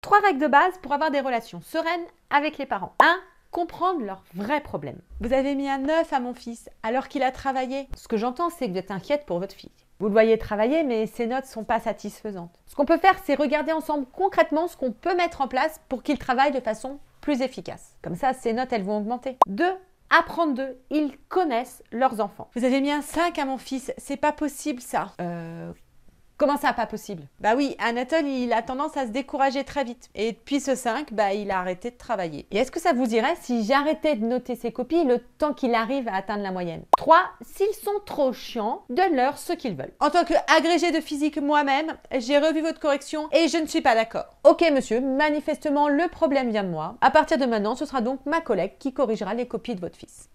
Trois règles de base pour avoir des relations sereines avec les parents. 1. Comprendre leurs vrais problèmes. Vous avez mis un 9 à mon fils alors qu'il a travaillé. Ce que j'entends, c'est que vous êtes inquiète pour votre fille. Vous le voyez travailler, mais ses notes ne sont pas satisfaisantes. Ce qu'on peut faire, c'est regarder ensemble concrètement ce qu'on peut mettre en place pour qu'il travaille de façon plus efficace. Comme ça, ses notes, elles vont augmenter. 2 apprendre d'eux, ils connaissent leurs enfants. Vous avez mis un 5 à mon fils, c'est pas possible ça. Euh, Comment ça, pas possible Bah oui, Anatole, il a tendance à se décourager très vite. Et depuis ce 5, bah, il a arrêté de travailler. Et est-ce que ça vous irait si j'arrêtais de noter ses copies le temps qu'il arrive à atteindre la moyenne 3. S'ils sont trop chiants, donne-leur ce qu'ils veulent. En tant qu'agrégé de physique moi-même, j'ai revu votre correction et je ne suis pas d'accord. Ok monsieur, manifestement le problème vient de moi. À partir de maintenant, ce sera donc ma collègue qui corrigera les copies de votre fils.